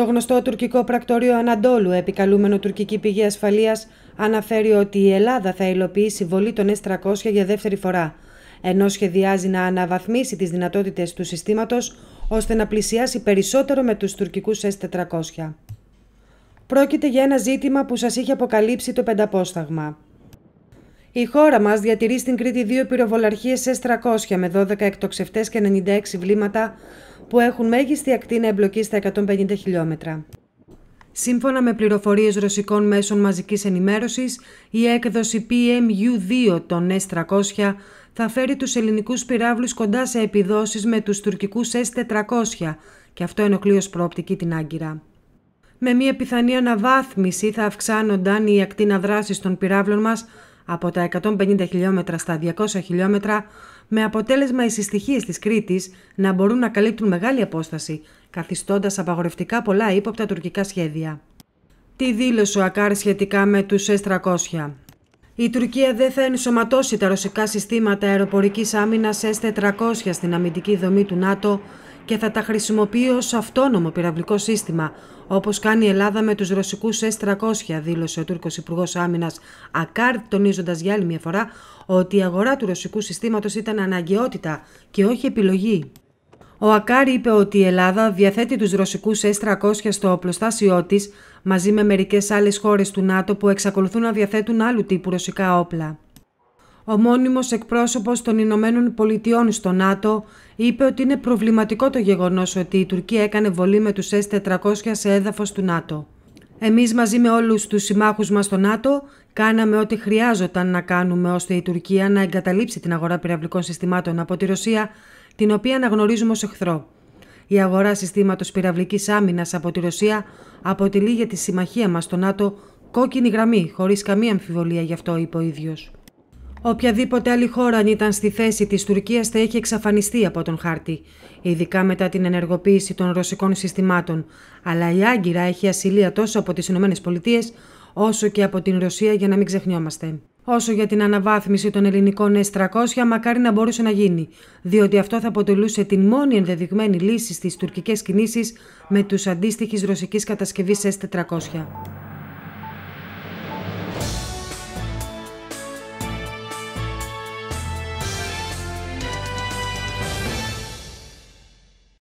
Το γνωστό τουρκικό πρακτορείο Ανατόλου, επικαλούμενο τουρκική πηγή ασφαλείας, αναφέρει ότι η Ελλάδα θα υλοποιήσει βολή των S300 για δεύτερη φορά, ενώ σχεδιάζει να αναβαθμίσει τις δυνατότητες του συστήματος ώστε να πλησιάσει περισσότερο με τους τουρκικούς S400. Πρόκειται για ένα ζήτημα που σας είχε αποκαλύψει το πενταπόσταγμα. Η χώρα μας διατηρεί στην Κρήτη πυροβολαρχίε πυροβολαρχίες S300 με 12 εκτοξευτές και 96 βλήματα, που έχουν μέγιστη ακτίνα εμπλοκή στα 150 χιλιόμετρα. Σύμφωνα με πληροφορίες ρωσικών μέσων μαζικής ενημέρωσης, η έκδοση PMU-2 των S-300 θα φέρει τους ελληνικούς πυράβλους κοντά σε επιδόσεις με τους τουρκικούς S-400 και αυτό ενοχλεί ως προοπτική την Άγκυρα. Με μια πιθανή αναβάθμιση θα αυξάνονταν η ακτίνα δράσης των πυράβλων μας από τα 150 χιλιόμετρα στα 200 χιλιόμετρα, με αποτέλεσμα οι συστοιχίες της Κρήτης να μπορούν να καλύπτουν μεγάλη απόσταση, καθιστώντας απαγορευτικά πολλά ύποπτα τουρκικά σχέδια. Τι δήλωσε ο Ακάρ σχετικά με τους S-300. Η Τουρκία δεν θα ενσωματώσει τα ρωσικά συστήματα αεροπορικής άμυνας S-400 στην αμυντική δομή του ΝΑΤΟ και θα τα χρησιμοποιεί ως αυτόνομο πυραυλικό σύστημα, όπως κάνει η Ελλάδα με τους ρωσικούς S-300, δήλωσε ο Τούρκος Υπουργός Άμυνας Ακάρτ, τονίζοντας για άλλη μια φορά ότι η αγορά του ρωσικού συστήματος ήταν αναγκαιότητα και όχι επιλογή. Ο Ακάρ είπε ότι η Ελλάδα διαθέτει τους ρωσικούς S-300 στο οπλοστάσιό της, μαζί με μερικές άλλες χώρες του ΝΑΤΟ που εξακολουθούν να διαθέτουν άλλου τύπου ρωσικά όπλα. Ο μόνιμος εκπρόσωπος των Ηνωμένων Πολιτειών στο ΝΑΤΟ είπε ότι είναι προβληματικό το γεγονός ότι η Τουρκία έκανε βολή με τους S-400 σε έδαφος του ΝΑΤΟ. Εμείς μαζί με όλους τους συμμάχους μας στο ΝΑΤΟ κάναμε ό,τι χρειάζονταν να κάνουμε ώστε η Τουρκία να εγκαταλείψει την αγορά πυραυλικών συστημάτων από τη Ρωσία, την οποία αναγνωρίζουμε ως εχθρό. Η αγορά συστήματος πυραυλικής άμυνας από τη Ρωσία αποτελεί για τη συμμαχία μας στο ΝΑΤΟ κόκκινη γραμμή, χωρίς καμία αμφιβολία γι' αυτό, είπε ο ίδιος. Οποιαδήποτε άλλη χώρα αν ήταν στη θέση της Τουρκίας θα είχε εξαφανιστεί από τον χάρτη, ειδικά μετά την ενεργοποίηση των ρωσικών συστημάτων, αλλά η Άγκυρα έχει ασυλία τόσο από τις ΗΠΑ όσο και από την Ρωσία για να μην ξεχνιόμαστε. Όσο για την αναβάθμιση των ελληνικών S300, μακάρι να μπορούσε να γίνει, διότι αυτό θα αποτελούσε την μόνη ενδεδειγμένη λύση στις τουρκικές κινήσεις με τους αντίστοιχης ρωσικής κατασκευής S400.